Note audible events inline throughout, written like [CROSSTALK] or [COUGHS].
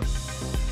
Thank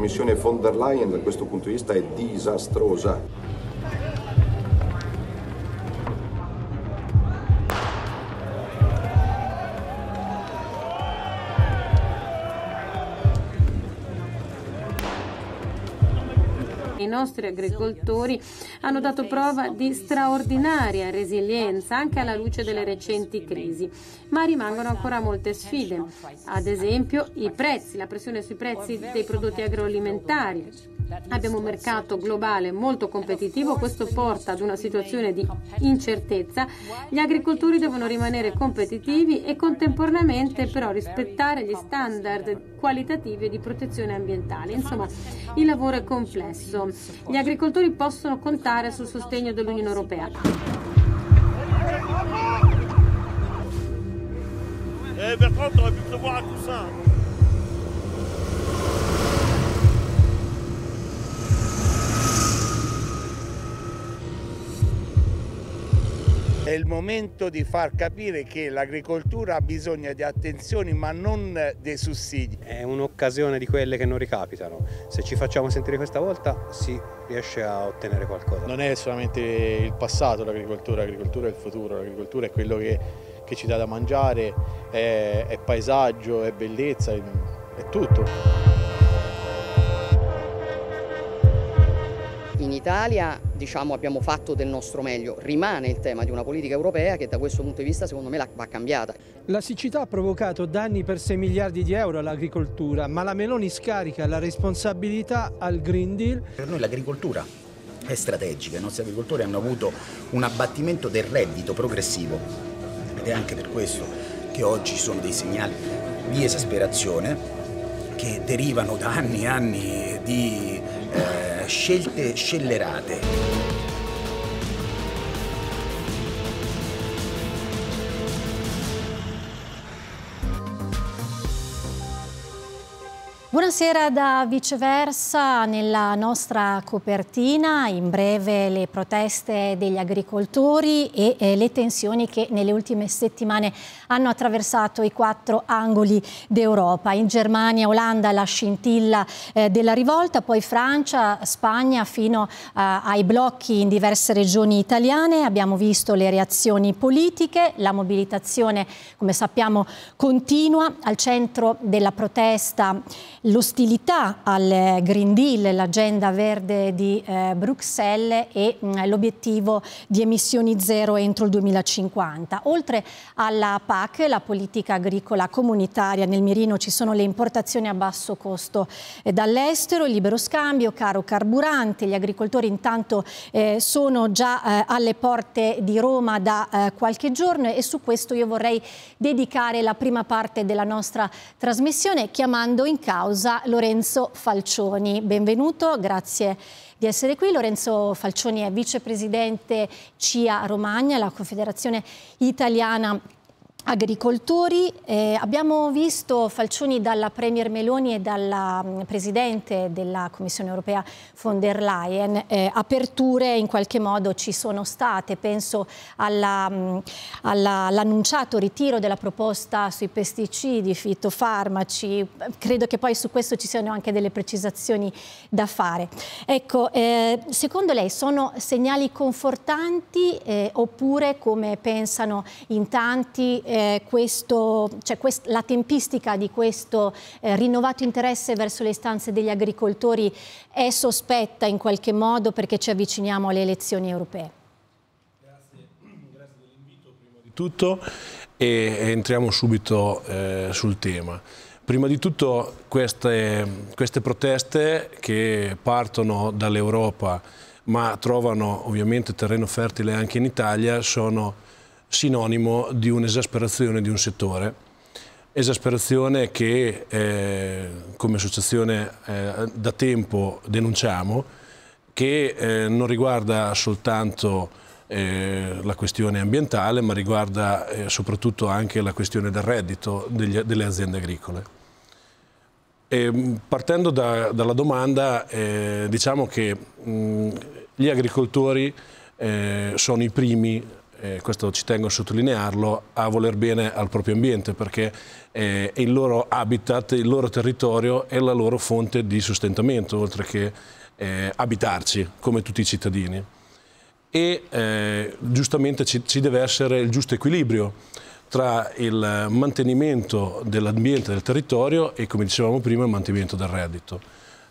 Commissione von der Leyen da questo punto di vista è disastrosa. I nostri agricoltori hanno dato prova di straordinaria resilienza anche alla luce delle recenti crisi, ma rimangono ancora molte sfide, ad esempio i prezzi, la pressione sui prezzi dei prodotti agroalimentari Abbiamo un mercato globale molto competitivo, questo porta ad una situazione di incertezza. Gli agricoltori devono rimanere competitivi e contemporaneamente però rispettare gli standard qualitativi di protezione ambientale. Insomma, il lavoro è complesso. Gli agricoltori possono contare sul sostegno dell'Unione Europea. Eh Bertrand, t'aurais pu prévoir un coussin. È il momento di far capire che l'agricoltura ha bisogno di attenzioni ma non dei sussidi. È un'occasione di quelle che non ricapitano. Se ci facciamo sentire questa volta si riesce a ottenere qualcosa. Non è solamente il passato l'agricoltura, l'agricoltura è il futuro, l'agricoltura è quello che, che, ci dà da mangiare, è, è paesaggio, è bellezza, è, è tutto. In Italia diciamo, abbiamo fatto del nostro meglio, rimane il tema di una politica europea che da questo punto di vista secondo me va cambiata. La siccità ha provocato danni per 6 miliardi di euro all'agricoltura, ma la Meloni scarica la responsabilità al Green Deal. Per noi l'agricoltura è strategica, i nostri agricoltori hanno avuto un abbattimento del reddito progressivo ed è anche per questo che oggi ci sono dei segnali di esasperazione che derivano da anni e anni di... Eh, scelte scellerate. Buonasera da viceversa, nella nostra copertina in breve le proteste degli agricoltori e eh, le tensioni che nelle ultime settimane hanno attraversato i quattro angoli d'Europa. In Germania, Olanda la scintilla eh, della rivolta, poi Francia, Spagna fino a, eh, ai blocchi in diverse regioni italiane. Abbiamo visto le reazioni politiche, la mobilitazione come sappiamo continua, al centro della protesta l'ostilità al Green Deal, l'agenda verde di eh, Bruxelles e mm, l'obiettivo di emissioni zero entro il 2050. Oltre alla parte PAC, la politica agricola comunitaria. Nel mirino ci sono le importazioni a basso costo eh, dall'estero, il libero scambio, caro carburante. Gli agricoltori intanto eh, sono già eh, alle porte di Roma da eh, qualche giorno e su questo io vorrei dedicare la prima parte della nostra trasmissione chiamando in causa Lorenzo Falcioni. Benvenuto, grazie di essere qui. Lorenzo Falcioni è vicepresidente CIA Romagna, la Confederazione Italiana agricoltori. Eh, abbiamo visto Falcioni dalla Premier Meloni e dalla mh, mm, Presidente della Commissione europea von der Leyen. Eh, aperture in qualche modo ci sono state, penso mm, all'annunciato all ritiro della proposta sui pesticidi, fitofarmaci, credo che poi su questo ci siano anche delle precisazioni da fare. Ecco, eh, secondo lei sono segnali confortanti eh, oppure come pensano in tanti eh, eh, questo, cioè quest la tempistica di questo eh, rinnovato interesse verso le istanze degli agricoltori è sospetta in qualche modo perché ci avviciniamo alle elezioni europee? Grazie, Grazie dell'invito prima di tutto e entriamo subito eh, sul tema. Prima di tutto queste, queste proteste che partono dall'Europa ma trovano ovviamente terreno fertile anche in Italia sono sinonimo di un'esasperazione di un settore, esasperazione che eh, come associazione eh, da tempo denunciamo, che eh, non riguarda soltanto eh, la questione ambientale, ma riguarda eh, soprattutto anche la questione del reddito degli, delle aziende agricole. E ehm, partendo da, dalla domanda, eh, diciamo che mh, mm, gli agricoltori sono i primi eh, questo ci tengo a sottolinearlo, a voler bene al proprio ambiente perché eh, è il loro habitat, il loro territorio è la loro fonte di sostentamento, oltre che eh, abitarci come tutti i cittadini. E eh, giustamente ci, ci deve essere il giusto equilibrio tra il mantenimento dell'ambiente del territorio e, come dicevamo prima, il mantenimento del reddito.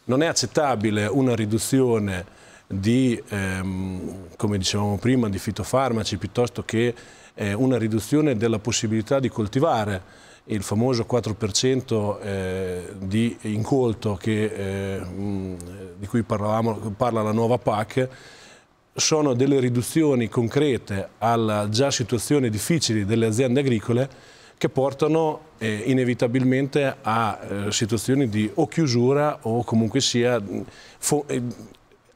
Non è accettabile una riduzione di, ehm, come dicevamo prima, di fitofarmaci piuttosto che eh, una riduzione della possibilità di coltivare il famoso 4% eh, di incolto che, eh, mm, di cui parla la nuova PAC sono delle riduzioni concrete alla già situazione difficile delle aziende agricole che portano eh, inevitabilmente a eh, situazioni di o chiusura o comunque sia mm, eh,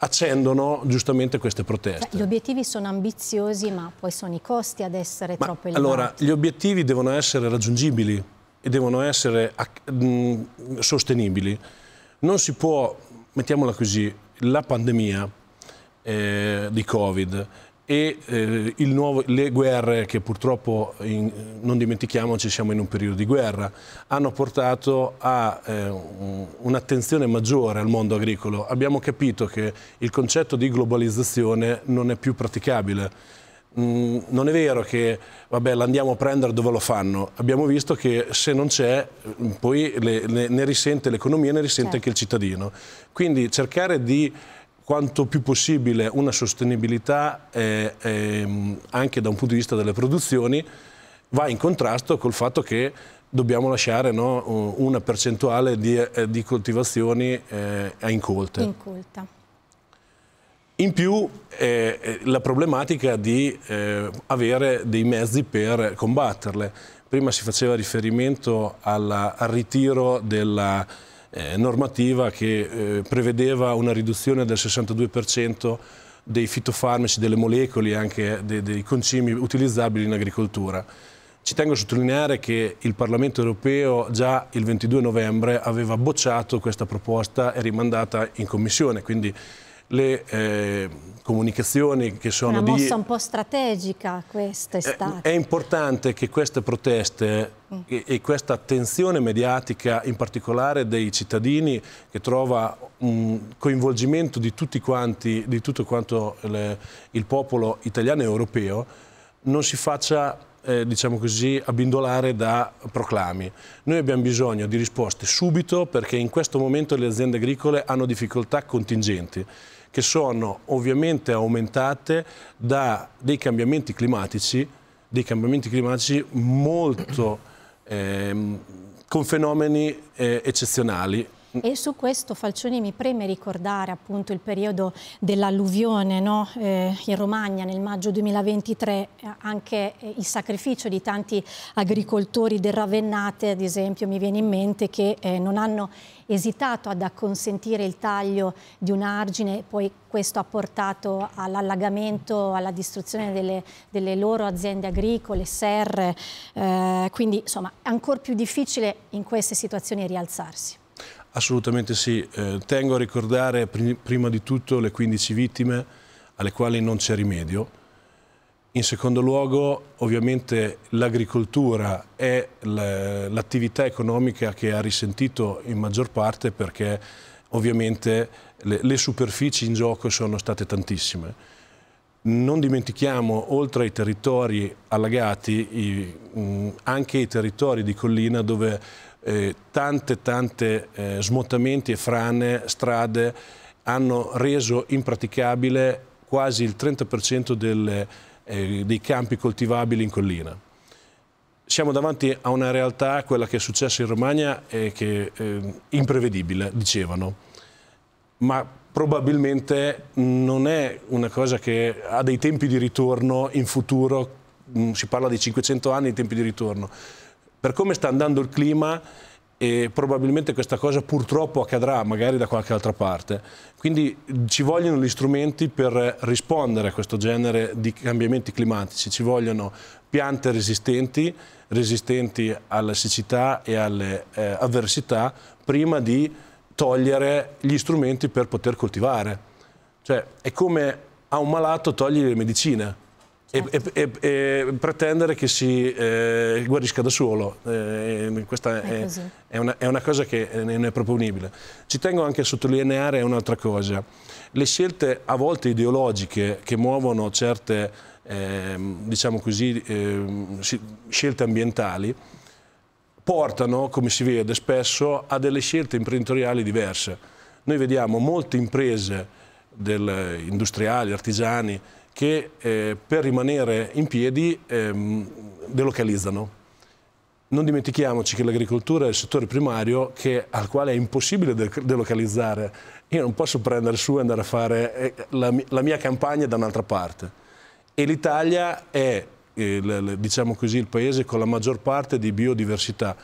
accendono giustamente queste proteste. Cioè, gli obiettivi sono ambiziosi, ma poi sono i costi ad essere ma, troppo elevati. Allora, gli obiettivi devono essere raggiungibili e devono essere mh, sostenibili. Non si può, mettiamola così, la pandemia eh, di Covid e eh, nuovo, le guerre che purtroppo, in, non dimentichiamoci, siamo in un periodo di guerra, hanno portato a eh, un'attenzione maggiore al mondo agricolo. Abbiamo capito che il concetto di globalizzazione non è più praticabile. Mm, non è vero che vabbè, l'andiamo a prendere dove lo fanno, abbiamo visto che se non c'è poi le, le, ne risente l'economia, ne risente certo. anche il certo. cittadino. Quindi cercare di quanto più possibile una sostenibilità eh, eh, anche da un punto di vista delle produzioni va in contrasto col fatto che dobbiamo lasciare no, una percentuale di, eh, di coltivazioni eh, a incolte. Incolta. In più eh, eh, la problematica di avere dei mezzi per combatterle. Prima si faceva riferimento alla, al ritiro della, eh, normativa che eh, prevedeva una riduzione del 62% dei fitofarmaci, delle molecole e anche eh, dei, dei concimi utilizzabili in agricoltura. Ci tengo a sottolineare che il Parlamento europeo già il 22 novembre aveva bocciato questa proposta e rimandata in Commissione, quindi le eh, comunicazioni che sono di... una mossa di... un po' strategica questa estate. È, eh, è importante che queste proteste mm. e, e, questa attenzione mediatica, in particolare dei cittadini, che trova un coinvolgimento di tutti quanti, di tutto quanto le, il popolo italiano e europeo, non si faccia eh, diciamo così, abbindolare da proclami. Noi abbiamo bisogno di risposte subito perché in questo momento le aziende agricole hanno difficoltà contingenti che sono ovviamente aumentate da dei cambiamenti climatici, dei cambiamenti climatici molto eh, con fenomeni eh, eccezionali e su questo Falcioni mi preme ricordare appunto il periodo dell'alluvione no? eh, in Romagna nel maggio 2023, eh, anche eh, il sacrificio di tanti agricoltori del Ravennate, ad esempio, mi viene in mente che eh, non hanno esitato ad acconsentire il taglio di un argine, poi questo ha portato all'allagamento, alla distruzione delle, delle, loro aziende agricole, serre, eh, quindi insomma è ancora più difficile in queste situazioni rialzarsi. Assolutamente sì, eh, tengo a ricordare pr prima di tutto le 15 vittime alle quali non c'è rimedio. In secondo luogo ovviamente l'agricoltura è l'attività economica che ha risentito in maggior parte perché ovviamente le, le superfici in gioco sono state tantissime non dimentichiamo, oltre ai territori allagati, i, mh, anche i territori di collina dove eh, tante tante eh, smottamenti e frane, strade, hanno reso impraticabile quasi il 30% del, eh, dei campi coltivabili in collina. Siamo davanti a una realtà, quella che è successa in Romagna, che è eh, imprevedibile, dicevano. Ma probabilmente non è una cosa che ha dei tempi di ritorno in futuro, mm, si parla di 500 anni di tempi di ritorno. Per come sta andando il clima, eh, probabilmente questa cosa purtroppo accadrà magari da qualche altra parte. Quindi ci vogliono gli strumenti per rispondere a questo genere di cambiamenti climatici, ci vogliono piante resistenti, resistenti alla siccità e alle eh, avversità, prima di togliere gli strumenti per poter coltivare. Cioè, è come a un malato togliere le medicine certo. e, e, e, pretendere che si eh, guarisca da solo. Eh, questa è, è, è, una, è, una, cosa che eh, non è proponibile. Ci tengo anche a sottolineare un'altra cosa. Le scelte a volte ideologiche che muovono certe, eh, diciamo così, ehm, scelte ambientali, portano, come si vede spesso, a delle scelte imprenditoriali diverse. Noi vediamo molte imprese del, industriali, artigiani, che eh, per rimanere in piedi ehm, delocalizzano. Non dimentichiamoci che l'agricoltura è il settore primario che, al quale è impossibile de delocalizzare. Io non posso prendere su e andare a fare eh, la, la mia campagna da un'altra parte. E l'Italia è eh, il, diciamo così, il paese con la maggior parte di biodiversità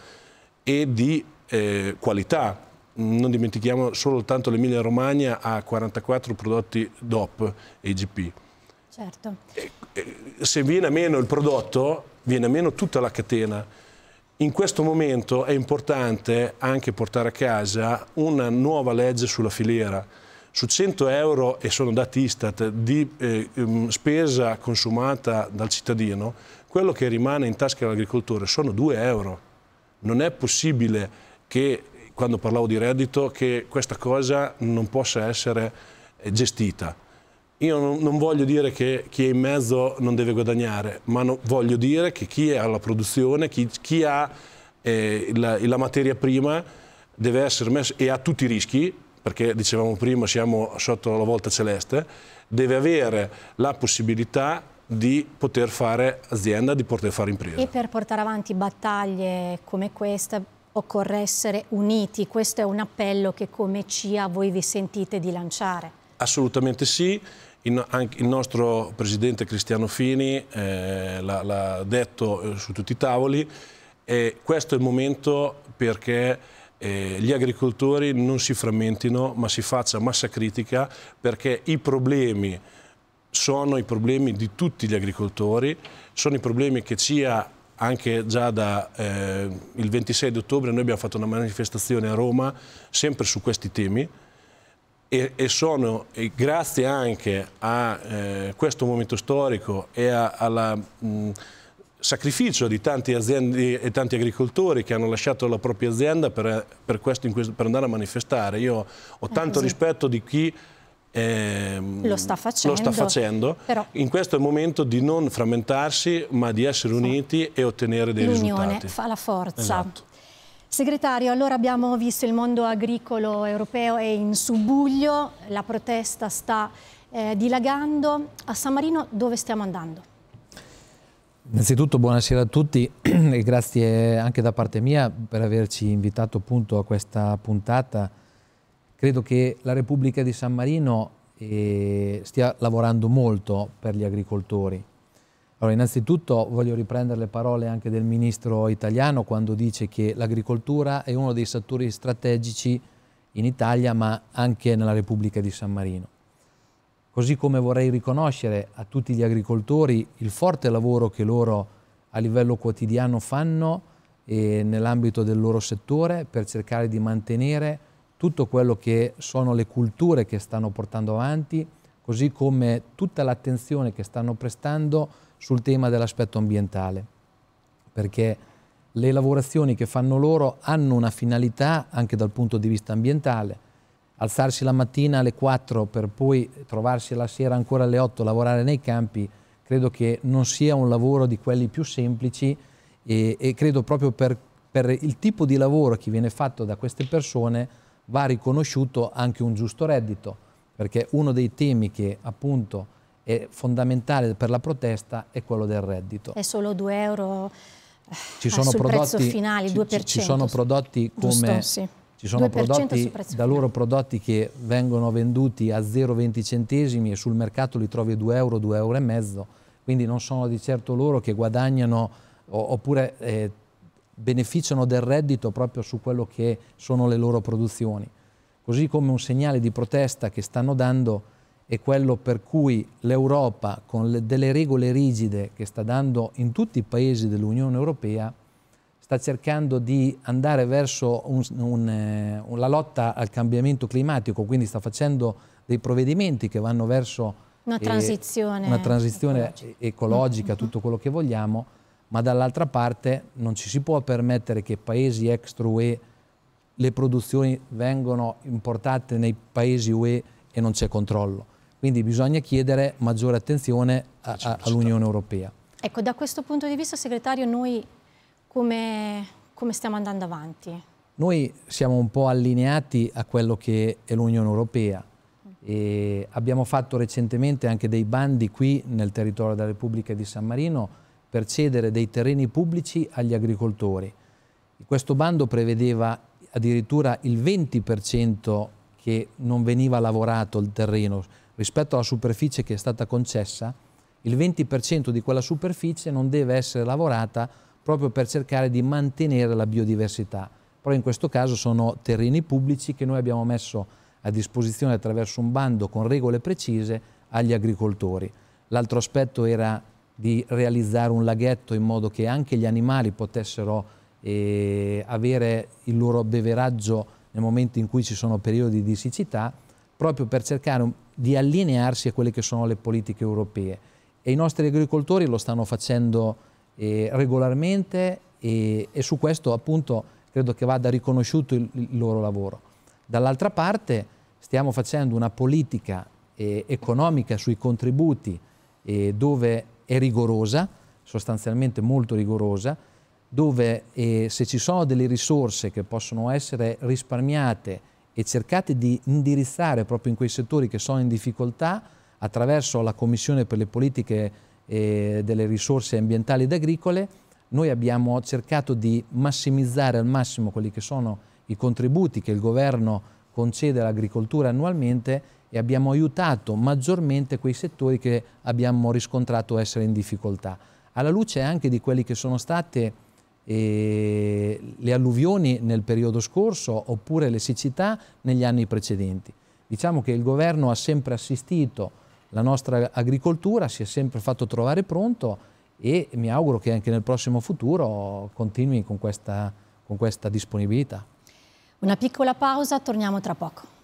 e di eh, qualità. Non dimentichiamo soltanto l'Emilia Romagna ha 44 prodotti DOP certo. e IGP. Certo. E, se viene a meno il prodotto, viene a meno tutta la catena. In questo momento è importante anche portare a casa una nuova legge sulla filiera su 100 euro, e sono dati Istat, di eh, mm, spesa consumata dal cittadino, quello che rimane in tasca dell'agricoltore sono 2 euro. Non è possibile che, quando parlavo di reddito, che questa cosa non possa essere eh, gestita. Io non, voglio dire che chi è in mezzo non deve guadagnare, ma no, voglio dire che chi è alla produzione, chi, chi ha eh, la, la materia prima, deve essere messo e ha tutti i rischi, perché dicevamo prima siamo sotto la volta celeste, deve avere la possibilità di poter fare azienda, di poter fare impresa. E per portare avanti battaglie come questa occorre essere uniti, questo è un appello che come CIA voi vi sentite di lanciare. Assolutamente sì, il nostro presidente Cristiano Fini eh, l'ha detto eh, su tutti i tavoli e questo è il momento perché eh, gli agricoltori non si frammentino ma si faccia massa critica perché i problemi sono i problemi di tutti gli agricoltori, sono i problemi che ci ha anche già da eh, 26 di ottobre noi abbiamo fatto una manifestazione a Roma sempre su questi temi e, e sono e grazie anche a eh, questo momento storico e a, alla mh, sacrificio di tante aziende e tanti agricoltori che hanno lasciato la propria azienda per, per, questo, per andare a manifestare. Io ho eh, tanto rispetto di chi eh, lo sta facendo, lo sta facendo. Però... in questo momento di non frammentarsi ma di essere uniti e ottenere dei risultati. L'unione fa la forza. Esatto. Segretario, allora abbiamo visto il mondo agricolo europeo è in subbuglio, la protesta sta eh, dilagando. A San Marino dove stiamo andando? Innanzitutto buonasera a tutti [CLEARS THROAT] e grazie anche da parte mia per averci invitato appunto a questa puntata. Credo che la Repubblica di San Marino eh, stia lavorando molto per gli agricoltori. Allora, innanzitutto voglio riprendere le parole anche del ministro italiano quando dice che l'agricoltura è uno dei settori strategici in Italia ma anche nella Repubblica di San Marino. Così come vorrei riconoscere a tutti gli agricoltori il forte lavoro che loro a livello quotidiano fanno nell'ambito del loro settore per cercare di mantenere tutto quello che sono le culture che stanno portando avanti, così come tutta l'attenzione che stanno prestando sul tema dell'aspetto ambientale, perché le lavorazioni che fanno loro hanno una finalità anche dal punto di vista ambientale, alzarsi la mattina alle 4 per poi trovarsi la sera ancora alle 8, a lavorare nei campi, credo che non sia un lavoro di quelli più semplici e, e credo proprio per, per il tipo di lavoro che viene fatto da queste persone va riconosciuto anche un giusto reddito, perché uno dei temi che appunto è fondamentale per la protesta è quello del reddito. È solo 2 euro ci eh, sono prodotti, finale, ci, ci, sono prodotti come Giusto, sì. Ci sono prodotti da loro prodotti che vengono venduti a 0,20 centesimi e sul mercato li trovi 2 euro, 2 euro e mezzo, quindi non sono di certo loro che guadagnano oppure eh, beneficiano del reddito proprio su quello che sono le loro produzioni. Così come un segnale di protesta che stanno dando è quello per cui l'Europa, con le, delle regole rigide che sta dando in tutti i paesi dell'Unione Europea, sta cercando di andare verso un, un, eh, la lotta al cambiamento climatico, quindi sta facendo dei provvedimenti che vanno verso una eh, transizione, una transizione ecologica, ecologica mm tutto quello che vogliamo, ma dall'altra parte non ci si può permettere che paesi extra UE le produzioni vengano importate nei paesi UE e non c'è controllo. Quindi bisogna chiedere maggiore attenzione all'Unione Europea. Ecco, da questo punto di vista, segretario, noi come, come stiamo andando avanti. Noi siamo un po' allineati a quello che è l'Unione Europea e abbiamo fatto recentemente anche dei bandi qui nel territorio della Repubblica di San Marino per cedere dei terreni pubblici agli agricoltori. Questo bando prevedeva addirittura il 20% che non veniva lavorato il terreno rispetto alla superficie che è stata concessa, il 20% di quella superficie non deve essere lavorata proprio per cercare di mantenere la biodiversità. Però in questo caso sono terreni pubblici che noi abbiamo messo a disposizione attraverso un bando con regole precise agli agricoltori. L'altro aspetto era di realizzare un laghetto in modo che anche gli animali potessero eh, avere il loro beveraggio nel momento in cui ci sono periodi di siccità, proprio per cercare di allinearsi a quelle che sono le politiche europee. E i nostri agricoltori lo stanno facendo eh, regolarmente e, e, su questo appunto credo che vada riconosciuto il, il loro lavoro. Dall'altra parte stiamo facendo una politica eh, economica sui contributi eh, dove è rigorosa, sostanzialmente molto rigorosa, dove se ci sono delle risorse che possono essere risparmiate e cercate di indirizzare proprio in quei settori che sono in difficoltà attraverso la Commissione per le politiche eh, delle risorse ambientali ed agricole, noi abbiamo cercato di massimizzare al massimo quelli che sono i contributi che il governo concede all'agricoltura annualmente e abbiamo aiutato maggiormente quei settori che abbiamo riscontrato essere in difficoltà. Alla luce anche di quelle che sono state eh, le alluvioni nel periodo scorso oppure le siccità negli anni precedenti. Diciamo che il governo ha sempre assistito la nostra agricoltura si è sempre fatto trovare pronto e mi auguro che anche nel prossimo futuro continui con questa, con questa disponibilità. Una piccola pausa, torniamo tra poco.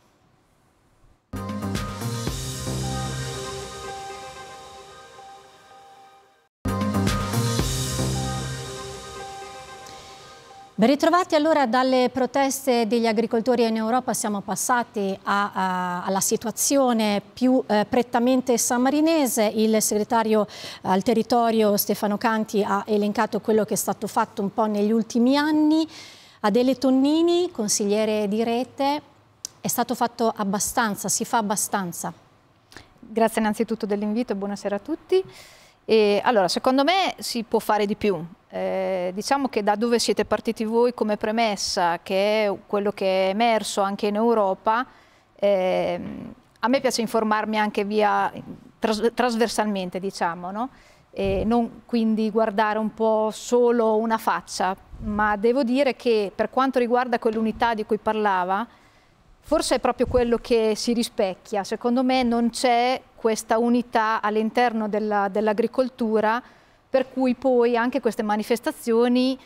Ben ritrovati allora dalle proteste degli agricoltori in Europa siamo passati a, a, alla situazione più eh, prettamente sammarinese. Il segretario eh, al territorio Stefano Canti ha elencato quello che è stato fatto un po' negli ultimi anni. Adele Tonnini, consigliere di rete, è stato fatto abbastanza, si fa abbastanza. Grazie innanzitutto dell'invito buonasera a tutti. E, allora, secondo me si può fare di più eh, diciamo che da dove siete partiti voi come premessa, che è quello che è emerso anche in Europa, eh, a me piace informarmi anche via tras trasversalmente, diciamo, no? e non quindi guardare un po' solo una faccia, ma devo dire che per quanto riguarda quell'unità di cui parlava, forse è proprio quello che si rispecchia. Secondo me non c'è questa unità all'interno dell'agricoltura per cui poi anche queste manifestazioni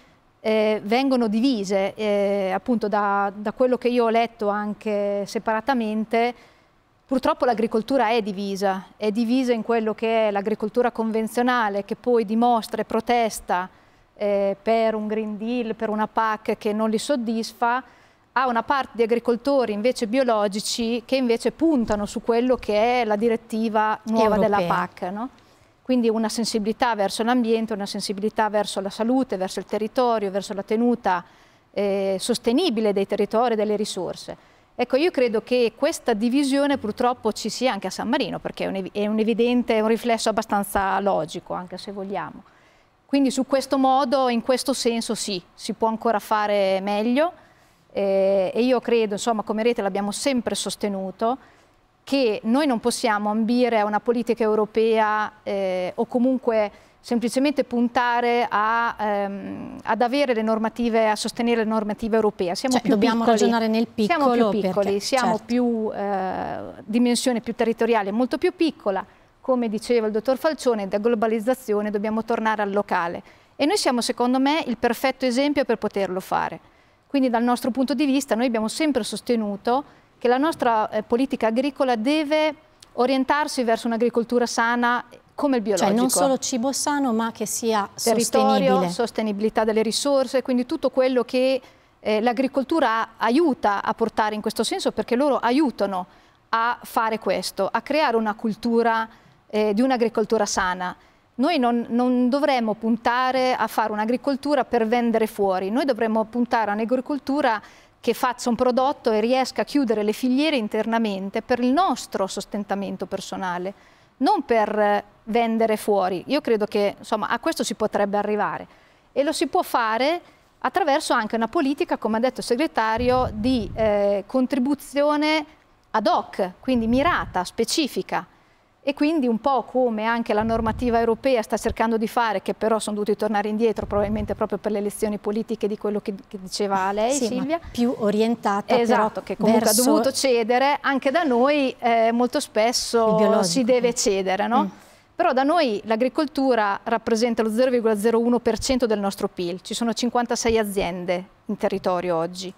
eh, vengono divise eh, appunto da, da, quello che io ho letto anche separatamente. Purtroppo l'agricoltura è divisa, è divisa in quello che è l'agricoltura convenzionale che poi dimostra e protesta eh, per un Green Deal, per una PAC che non li soddisfa, ha una parte di agricoltori invece biologici che invece puntano su quello che è la direttiva nuova Europea. della PAC. No? Quindi una sensibilità verso l'ambiente, una sensibilità verso la salute, verso il territorio, verso la tenuta eh, sostenibile dei territori e delle risorse. Ecco, io credo che questa divisione purtroppo ci sia anche a San Marino, perché è un, è un evidente, un riflesso abbastanza logico, anche se vogliamo. Quindi su questo modo, in questo senso sì, si può ancora fare meglio eh, e io credo, insomma, come rete l'abbiamo sempre sostenuto, che noi non possiamo ambire a una politica europea eh, o comunque semplicemente puntare a, ehm, ad avere le normative, a sostenere le normative europee. Siamo cioè, più dobbiamo piccoli, ragionare nel piccolo. Siamo più piccoli, perché, siamo certo. più eh, dimensione più territoriale, molto più piccola. Come diceva il dottor Falcione, da globalizzazione dobbiamo tornare al locale. E noi siamo, secondo me, il perfetto esempio per poterlo fare. Quindi dal nostro punto di vista noi abbiamo sempre sostenuto che la nostra eh, politica agricola deve orientarsi verso un'agricoltura sana come il biologico. Cioè non solo cibo sano ma che sia Territorio, sostenibile. sostenibilità delle risorse, quindi tutto quello che eh, l'agricoltura aiuta a portare in questo senso perché loro aiutano a fare questo, a creare una cultura eh, di un'agricoltura sana. Noi non, non, dovremmo puntare a fare un'agricoltura per vendere fuori, noi dovremmo puntare a un'agricoltura che faccia un prodotto e riesca a chiudere le filiere internamente per il nostro sostentamento personale, non per eh, vendere fuori. Io credo che insomma, a questo si potrebbe arrivare e lo si può fare attraverso anche una politica, come ha detto il segretario, di eh, contribuzione ad hoc, quindi mirata, specifica. E quindi un po' come anche la normativa europea sta cercando di fare, che però sono dovuti tornare indietro probabilmente proprio per le elezioni politiche di quello che, che diceva lei sì, Silvia. più orientata Esatto, che comunque verso... ha dovuto cedere, anche da noi eh, molto spesso si deve cedere, no? Mm. Però da noi l'agricoltura rappresenta lo 0,01% del nostro PIL, ci sono 56 aziende in territorio oggi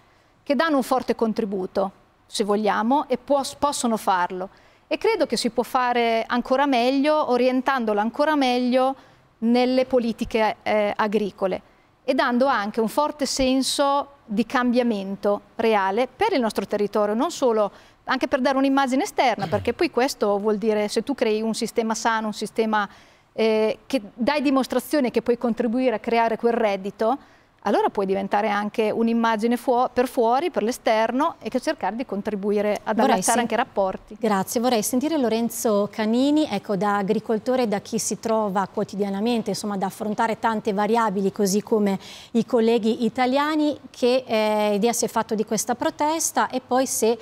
che danno un forte contributo, se vogliamo, e può, possono farlo e credo che si può fare ancora meglio orientandola ancora meglio nelle politiche eh, agricole e dando anche un forte senso di cambiamento reale per il nostro territorio, non solo anche per dare un'immagine esterna, perché poi questo vuol dire se tu crei un sistema sano, un sistema eh, che dai dimostrazione che puoi contribuire a creare quel reddito, allora puoi diventare anche un'immagine fu per fuori, per l'esterno e che cercare di contribuire ad adattare anche i rapporti. Grazie, vorrei sentire Lorenzo Canini, ecco, da agricoltore, da chi si trova quotidianamente insomma, ad affrontare tante variabili così come i colleghi italiani, che eh, idea si è fatto di questa protesta e poi se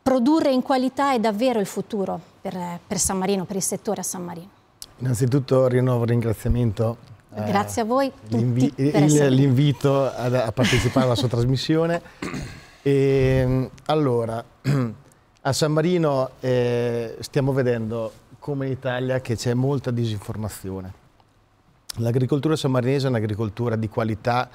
produrre in qualità è davvero il futuro per, per San Marino, per il settore a San Marino. Innanzitutto rinnovo il ringraziamento eh, Grazie a voi l'invi- il, l'invito a, a partecipare alla sua trasmissione. [COUGHS] E, ehm, allora, a San Marino eh, stiamo vedendo, come in Italia, che c'è molta disinformazione. L'agricoltura sammarinese è un'agricoltura di qualità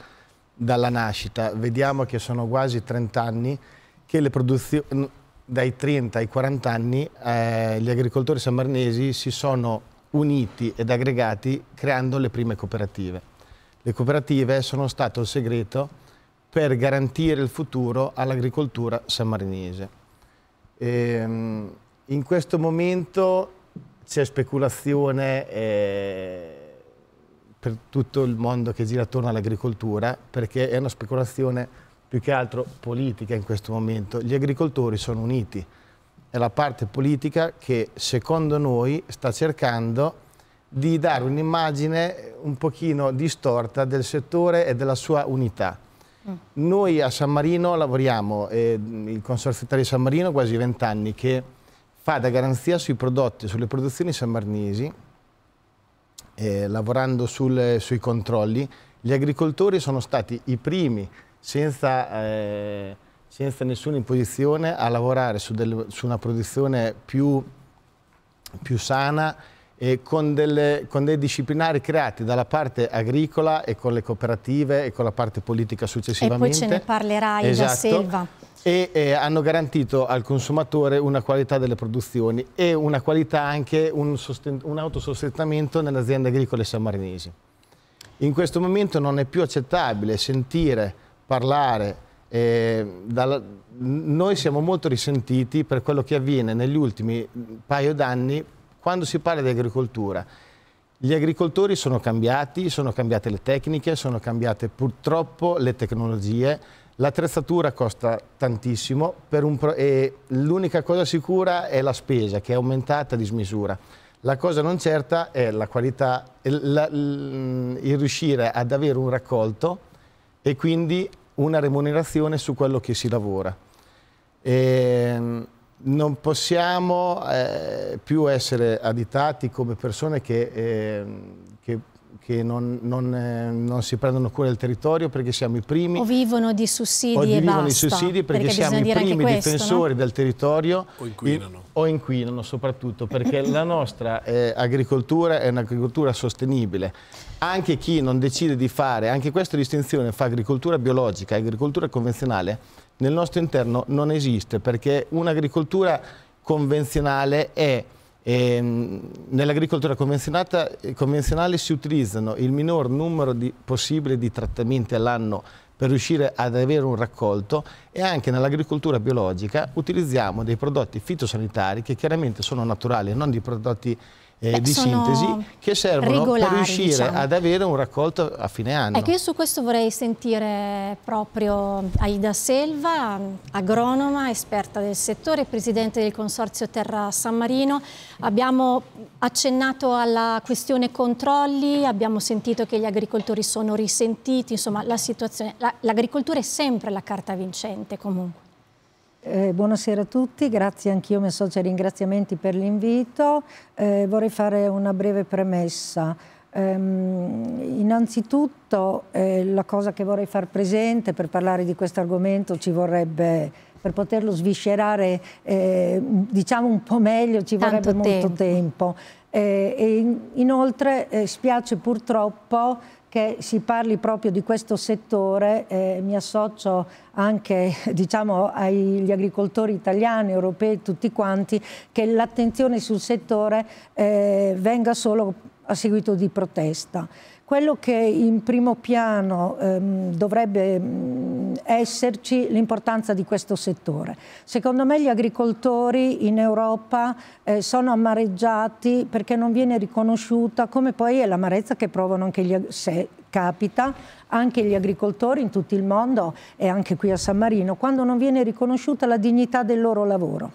dalla nascita. Vediamo che sono quasi 30 anni che le produzioni dai 30 ai 40 anni eh, gli agricoltori sammarinesi si sono uniti ed aggregati creando le prime cooperative. Le cooperative sono stato il segreto per garantire il futuro all'agricoltura sammarinese. Ehm, in questo momento c'è speculazione eh, per tutto il mondo che gira attorno all'agricoltura perché è una speculazione più che altro politica in questo momento. Gli agricoltori sono uniti, è la parte politica che secondo noi sta cercando di dare un'immagine un pochino distorta del settore e della sua unità. Mm. Noi a San Marino lavoriamo, eh, il Consorzio San Marino quasi 20 anni che fa da garanzia sui prodotti, sulle produzioni sammarnesi, eh, lavorando sul, sui controlli. Gli agricoltori sono stati i primi senza... Eh, senza nessuna imposizione a lavorare su, del, su una produzione più, più sana e con, delle, con, dei disciplinari creati dalla parte agricola e con le cooperative e con la parte politica successivamente. E poi ce ne parlerai esatto. da Selva. E, e hanno garantito al consumatore una qualità delle produzioni e una qualità anche, un, un autosostentamento nelle aziende agricole sammarinesi. In questo momento non è più accettabile sentire parlare Ehm, dalla, noi siamo molto risentiti per quello che avviene negli ultimi paio d'anni quando si parla di agricoltura. Gli agricoltori sono cambiati, sono cambiate le tecniche, sono cambiate purtroppo le tecnologie, l'attrezzatura costa tantissimo e l'unica cosa sicura è la spesa che è aumentata a dismisura. La cosa non certa è la qualità, il, il riuscire ad avere un raccolto e quindi una remunerazione su quello che si lavora. E ehm, non possiamo eh, più essere additati come persone che, eh, che, che non, non, eh, non, si prendono cura del territorio perché siamo i primi. O vivono di sussidi o e vivono basta, di sussidi perché, perché siamo i primi questo, difensori no? del territorio. O inquinano. E, o inquinano soprattutto perché la nostra eh, agricoltura è un'agricoltura sostenibile anche chi non decide di fare, anche questa distinzione fra agricoltura biologica e agricoltura convenzionale, nel nostro interno non esiste perché un'agricoltura convenzionale è ehm, nell'agricoltura convenzionale si utilizzano il minor numero di, possibile di trattamenti all'anno per riuscire ad avere un raccolto e anche nell'agricoltura biologica utilizziamo dei prodotti fitosanitari che chiaramente sono naturali e non di prodotti eh, di sintesi che servono regolari, per riuscire diciamo. ad avere un raccolto a fine anno. Ecco, io su questo vorrei sentire proprio Aida Selva, agronoma, esperta del settore, presidente del Consorzio Terra San Marino. Abbiamo accennato alla questione controlli, abbiamo sentito che gli agricoltori sono risentiti, insomma la situazione, l'agricoltura la, è sempre la carta vincente comunque. Eh, buonasera a tutti, grazie anch'io, mi associo ai ringraziamenti per l'invito. Eh, vorrei fare una breve premessa. Um, innanzitutto eh, la cosa che vorrei far presente per parlare di questo argomento ci vorrebbe, per poterlo sviscerare eh, diciamo un po' meglio, ci vorrebbe tempo. molto tempo. Eh, e inoltre eh, spiace purtroppo che si parli proprio di questo settore, eh, mi associo anche [LAUGHS] diciamo, agli agricoltori italiani, europei, tutti quanti, che l'attenzione sul settore eh, venga solo a seguito di protesta quello che in primo piano ehm, dovrebbe mh, mm, esserci l'importanza di questo settore. Secondo me gli agricoltori in Europa eh, sono amareggiati perché non viene riconosciuta, come poi è l'amarezza che provano anche gli, se capita, anche gli agricoltori in tutto il mondo e anche qui a San Marino, quando non viene riconosciuta la dignità del loro lavoro.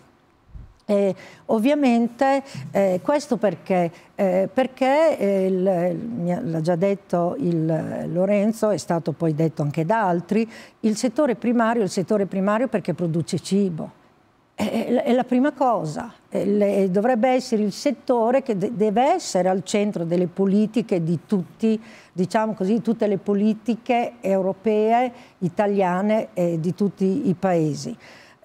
Eh, ovviamente eh, questo perché? Eh, perché eh, l'ha già detto il Lorenzo, è stato poi detto anche da altri, il settore primario è il settore primario perché produce cibo. È la prima cosa, dovrebbe essere il settore che deve essere al centro delle politiche di tutti, diciamo così, tutte le politiche europee, italiane e di tutti i paesi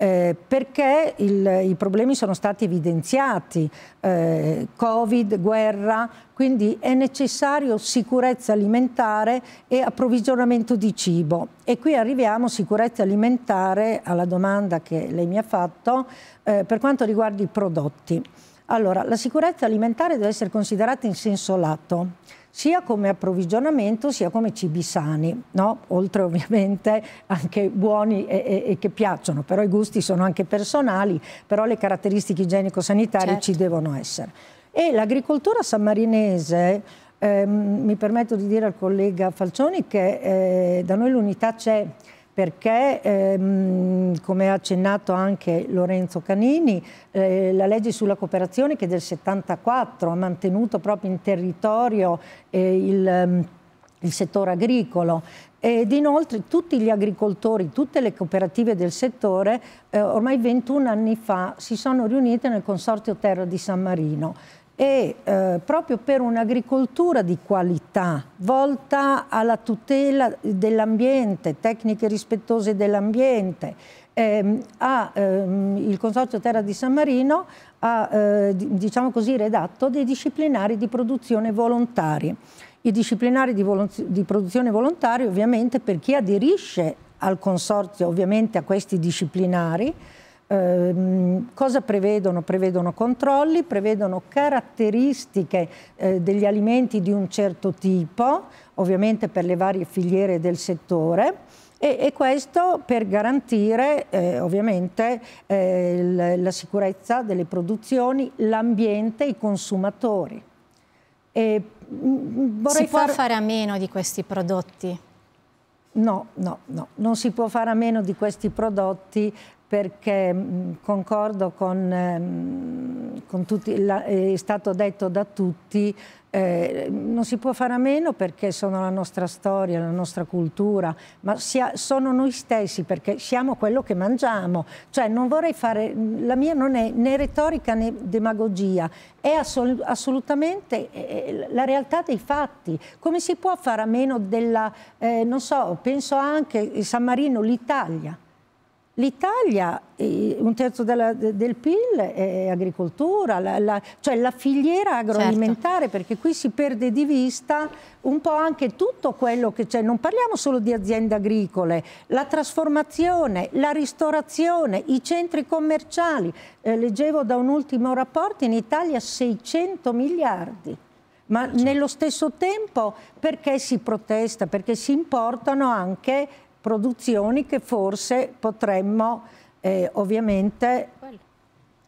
eh, perché il, i problemi sono stati evidenziati, eh, Covid, guerra, quindi è necessario sicurezza alimentare e approvvigionamento di cibo. E qui arriviamo sicurezza alimentare alla domanda che lei mi ha fatto eh, per quanto riguarda i prodotti. Allora, la sicurezza alimentare deve essere considerata in senso lato sia come approvvigionamento sia come cibi sani, no? oltre ovviamente anche buoni e, e, e, che piacciono, però i gusti sono anche personali, però le caratteristiche igienico-sanitarie certo. ci devono essere. E l'agricoltura sammarinese, ehm, mi permetto di dire al collega Falcioni che eh, da noi l'unità c'è, perché, ehm, come ha accennato anche Lorenzo Canini, eh, la legge sulla cooperazione che del 74 ha mantenuto proprio in territorio eh, il, ehm, il settore agricolo, ed inoltre tutti gli agricoltori, tutte le cooperative del settore eh, ormai 21 anni fa si sono riunite nel Consorzio Terra di San Marino e eh, proprio per un'agricoltura di qualità volta alla tutela dell'ambiente, tecniche rispettose dell'ambiente. Eh, ha, ehm, il Consorzio Terra di San Marino ha eh, diciamo così, redatto dei disciplinari di produzione volontari. I disciplinari di, di produzione volontari ovviamente per chi aderisce al Consorzio, ovviamente a questi disciplinari, eh, cosa prevedono? Prevedono controlli, prevedono caratteristiche eh, degli alimenti di un certo tipo, ovviamente per le varie filiere del settore. E, e questo per garantire eh, ovviamente eh, la, la sicurezza delle produzioni, l'ambiente, i consumatori. E, mm, si può far... fare a meno di questi prodotti? No, no, no, non si può fare a meno di questi prodotti perché mm, concordo con, ehm, con tutti, è stato detto da tutti, eh, non si può fare a meno perché sono la nostra storia, la nostra cultura, ma sia, sono noi stessi perché siamo quello che mangiamo. Cioè non vorrei fare, la mia non è né retorica né demagogia, è assol, assolutamente eh, la realtà dei fatti. Come si può fare a meno della, eh, non so, penso anche San Marino, l'Italia L'Italia, eh, un terzo della, del PIL è agricoltura, la, la, cioè la filiera agroalimentare, certo. perché qui si perde di vista un po' anche tutto quello che c'è. Non parliamo solo di aziende agricole, la trasformazione, la ristorazione, i centri commerciali. Eh, leggevo da un ultimo rapporto in Italia 600 miliardi ma nello stesso tempo perché si protesta, perché si importano anche produzioni che forse potremmo eh, ovviamente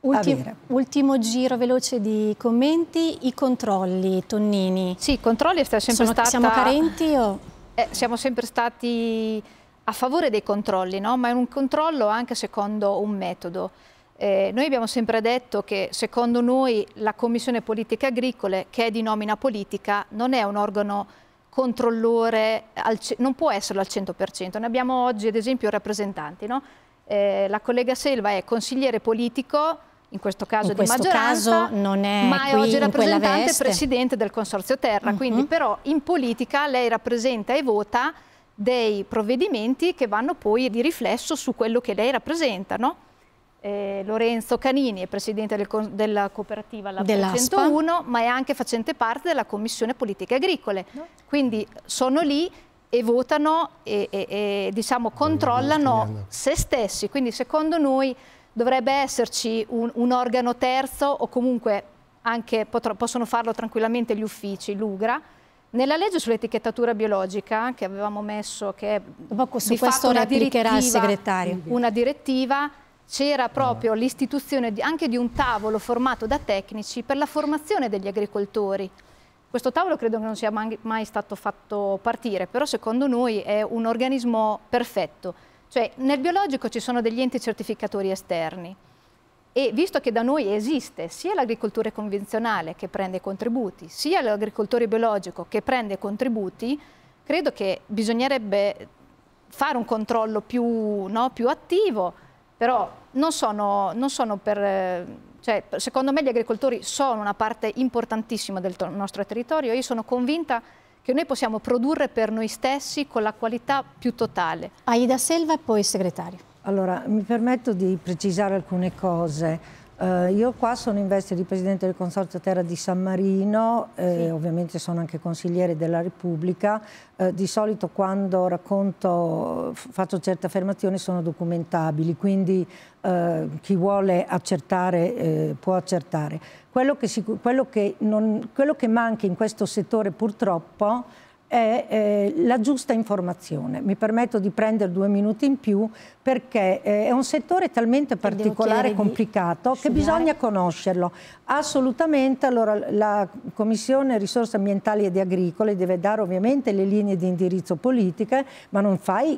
Ultimo, ultimo, giro veloce di commenti, i controlli, Tonnini. Sì, i controlli è sempre Sono, stata... Siamo carenti o... Eh, siamo sempre stati a favore dei controlli, no? ma è un controllo anche secondo un metodo. Eh, noi abbiamo sempre detto che secondo noi la Commissione Politiche Agricole, che è di nomina politica, non è un organo controllore, al, non può esserlo al 100%. Ne abbiamo oggi ad esempio rappresentanti, no? eh, la collega Selva è consigliere politico, in questo caso in questo maggioranza, caso non è ma è oggi rappresentante e presidente del Consorzio Terra, uh mm-hmm. -huh. quindi però in politica lei rappresenta e vota dei provvedimenti che vanno poi di riflesso su quello che lei rappresenta, no? eh, Lorenzo Canini è presidente del della cooperativa La 101, ma è anche facente parte della Commissione Politiche Agricole. No. Quindi sono lì e votano e, e, e diciamo, controllano se stessi. Quindi secondo noi dovrebbe esserci un, un organo terzo o comunque anche possono farlo tranquillamente gli uffici, l'UGRA, nella legge sull'etichettatura biologica che avevamo messo, che è Dopo su di questo fatto una direttiva, una direttiva c'era proprio ah. l'istituzione anche di un tavolo formato da tecnici per la formazione degli agricoltori. Questo tavolo credo che non sia mai stato fatto partire, però secondo noi è un organismo perfetto. Cioè, nel biologico ci sono degli enti certificatori esterni e visto che da noi esiste sia l'agricoltore convenzionale che prende contributi, sia l'agricoltore biologico che prende contributi, credo che bisognerebbe fare un controllo più, no, più attivo però non sono, non sono per... Eh, cioè, secondo me gli agricoltori sono una parte importantissima del nostro territorio. Io sono convinta che noi possiamo produrre per noi stessi con la qualità più totale. Aida Selva e poi il segretario. Allora, mi permetto di precisare alcune cose. Uh, io qua sono in veste di Presidente del Consorzio Terra di San Marino, eh, sì. ovviamente sono anche consigliere della Repubblica. Eh, di solito quando racconto, faccio certe affermazioni sono documentabili, quindi eh, chi vuole accertare eh, può accertare. Quello che, quello, che non, quello che manca in questo settore purtroppo è eh, la giusta informazione. Mi permetto di prendere due minuti in più perché eh, è un settore talmente particolare e complicato che bisogna conoscerlo. Assolutamente, allora la Commissione Risorse Ambientali ed Agricole deve dare ovviamente le linee di indirizzo politiche, ma non fai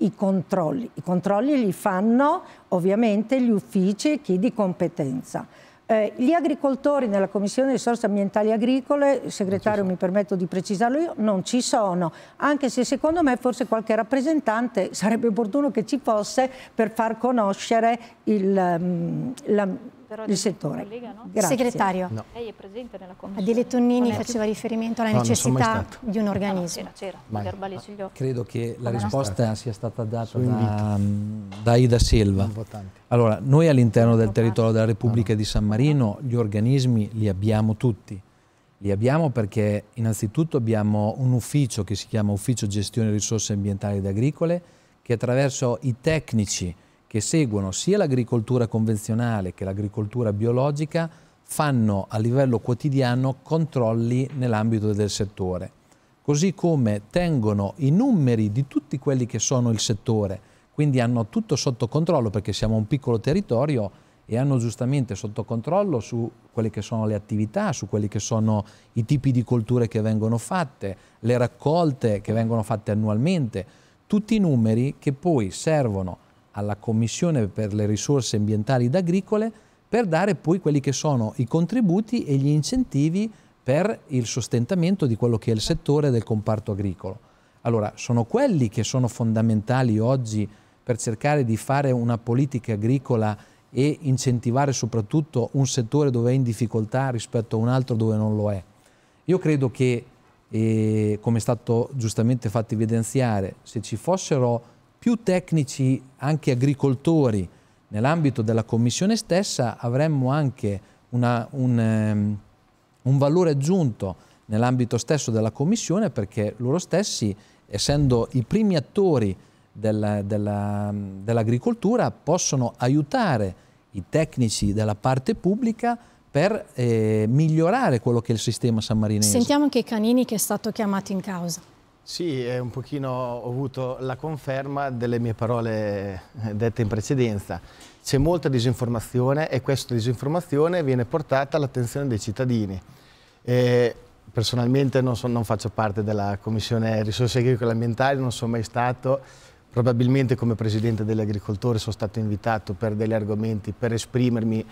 i controlli. I controlli li fanno ovviamente gli uffici e chi di competenza. Eh, gli agricoltori nella Commissione di Risorse Ambientali Agricole, segretario mi permetto di precisarlo io, non ci sono, anche se secondo me forse qualche rappresentante sarebbe opportuno che ci fosse per far conoscere il, ehm, la, il settore. Collega, Segretario, no. lei è presente nella commissione? Adele Tonnini faceva riferimento alla no, necessità di un organismo. Ah, c'era, c'era. Credo che la risposta certo. sia stata data da, mm, da, Ida Silva. Allora, noi all'interno del territorio della Repubblica ah, di San Marino gli organismi li abbiamo tutti. Li abbiamo perché innanzitutto abbiamo un ufficio che si chiama Ufficio Gestione Risorse Ambientali ed Agricole che attraverso i tecnici che seguono sia l'agricoltura convenzionale che l'agricoltura biologica fanno a livello quotidiano controlli nell'ambito del settore, così come tengono i numeri di tutti quelli che sono il settore, quindi hanno tutto sotto controllo perché siamo un piccolo territorio e hanno giustamente sotto controllo su quelle che sono le attività, su quelli che sono i tipi di colture che vengono fatte, le raccolte che vengono fatte annualmente, tutti i numeri che poi servono alla Commissione per le risorse ambientali ed agricole per dare poi quelli che sono i contributi e gli incentivi per il sostentamento di quello che è il settore del comparto agricolo. Allora, sono quelli che sono fondamentali oggi per cercare di fare una politica agricola e incentivare soprattutto un settore dove è in difficoltà rispetto a un altro dove non lo è. Io credo che, eh, come è stato giustamente fatto evidenziare, se ci fossero più tecnici, anche agricoltori, nell'ambito della Commissione stessa, avremmo anche una, un, um, un valore aggiunto nell'ambito stesso della Commissione perché loro stessi, essendo i primi attori dell'agricoltura, dell possono aiutare i tecnici della parte pubblica per eh, migliorare quello che è il sistema sammarinese. Sentiamo anche Canini che è stato chiamato in causa. Sì, è un pochino, ho avuto la conferma delle mie parole eh, dette in precedenza. C'è molta disinformazione e questa disinformazione viene portata all'attenzione dei cittadini. E personalmente non, so, non, faccio parte della Commissione Risorse Agricole e Ambientali, non sono mai stato, probabilmente come Presidente degli Agricoltori sono stato invitato per degli argomenti, per esprimermi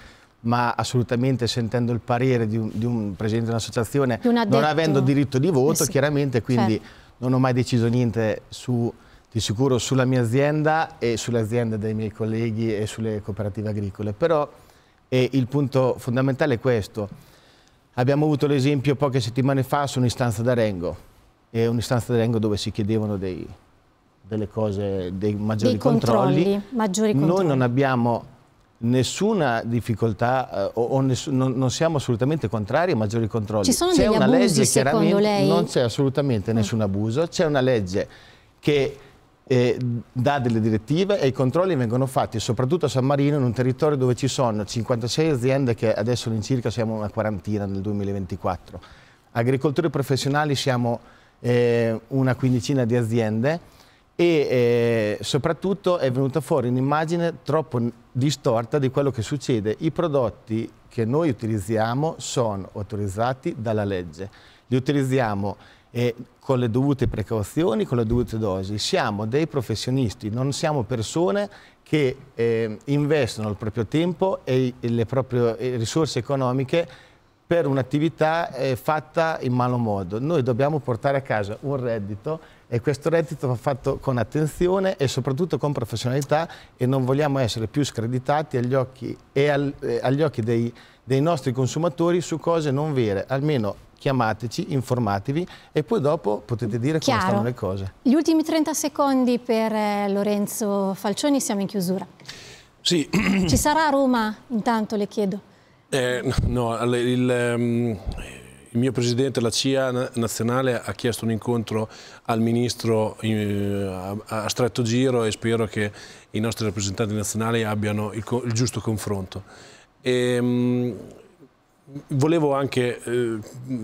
ma assolutamente sentendo il parere di un, di un presidente di un'associazione, non, non avendo diritto di voto, eh sì, chiaramente quindi certo non ho mai deciso niente su, di sicuro sulla mia azienda e sulle aziende dei miei colleghi e sulle cooperative agricole, però eh, il punto fondamentale è questo. Abbiamo avuto l'esempio poche settimane fa su un'istanza d'arengo, un'istanza d'arengo dove si chiedevano dei, delle cose, dei maggiori dei controlli. controlli. Maggiori Noi controlli. non abbiamo nessuna difficoltà eh, o, o ness non, non, siamo assolutamente contrari a maggiori controlli. Ci sono c'è una abusi, legge, chiaramente, lei? Non c'è assolutamente ah. nessun abuso, c'è una legge che eh, dà delle direttive e i controlli vengono fatti soprattutto a San Marino in un territorio dove ci sono 56 aziende che adesso all'incirca siamo una quarantina nel 2024. Agricoltori professionali siamo eh, una quindicina di aziende e eh, soprattutto è venuta fuori un'immagine troppo distorta di quello che succede. I prodotti che noi utilizziamo sono autorizzati dalla legge, li utilizziamo eh, con le dovute precauzioni, con le dovute dosi. Siamo dei professionisti, non siamo persone che eh, investono il proprio tempo e le proprie eh, risorse economiche per un'attività eh, fatta in malo modo. Noi dobbiamo portare a casa un reddito e questo reddito va fatto con attenzione e soprattutto con professionalità e non vogliamo essere più screditati agli occhi, al, eh, agli occhi dei, dei nostri consumatori su cose non vere, almeno chiamateci, informatevi e poi dopo potete dire Chiaro. come stanno le cose. Gli ultimi 30 secondi per eh, Lorenzo Falcioni, siamo in chiusura. Sì. Ci sarà Roma intanto, le chiedo? Eh, no, il, il, ehm, il mio presidente della CIA nazionale ha chiesto un incontro al ministro eh, a stretto giro e spero che i nostri rappresentanti nazionali abbiano il, il giusto confronto. E, ehm, volevo anche eh,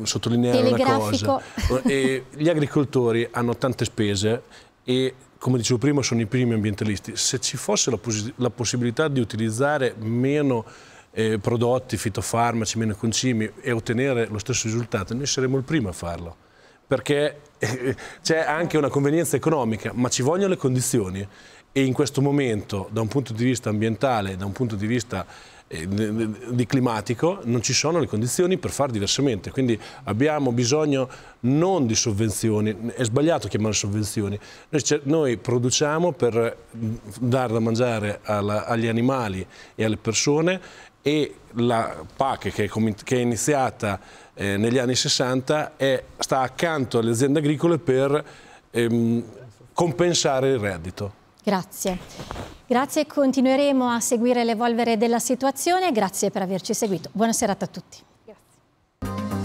sottolineare una cosa. E eh, gli agricoltori hanno tante spese e come dicevo prima sono i primi ambientalisti. Se ci fosse la, la possibilità di utilizzare meno eh, prodotti, fitofarmaci, meno concimi e ottenere lo stesso risultato, noi saremo il primo a farlo perché eh, c'è anche una convenienza economica, ma ci vogliono le condizioni e in questo momento da un punto di vista ambientale, da un punto di vista eh, di climatico non ci sono le condizioni per far diversamente quindi abbiamo bisogno non di sovvenzioni è sbagliato chiamare sovvenzioni noi, noi produciamo per mm, dar da mangiare alla, agli animali e alle persone e la PAC che è, che è iniziata eh, negli anni 60 è, sta accanto alle aziende agricole per ehm, compensare il reddito. Grazie. Grazie, continueremo a seguire l'evolvere della situazione. Grazie per averci seguito. Buona serata a tutti. Grazie.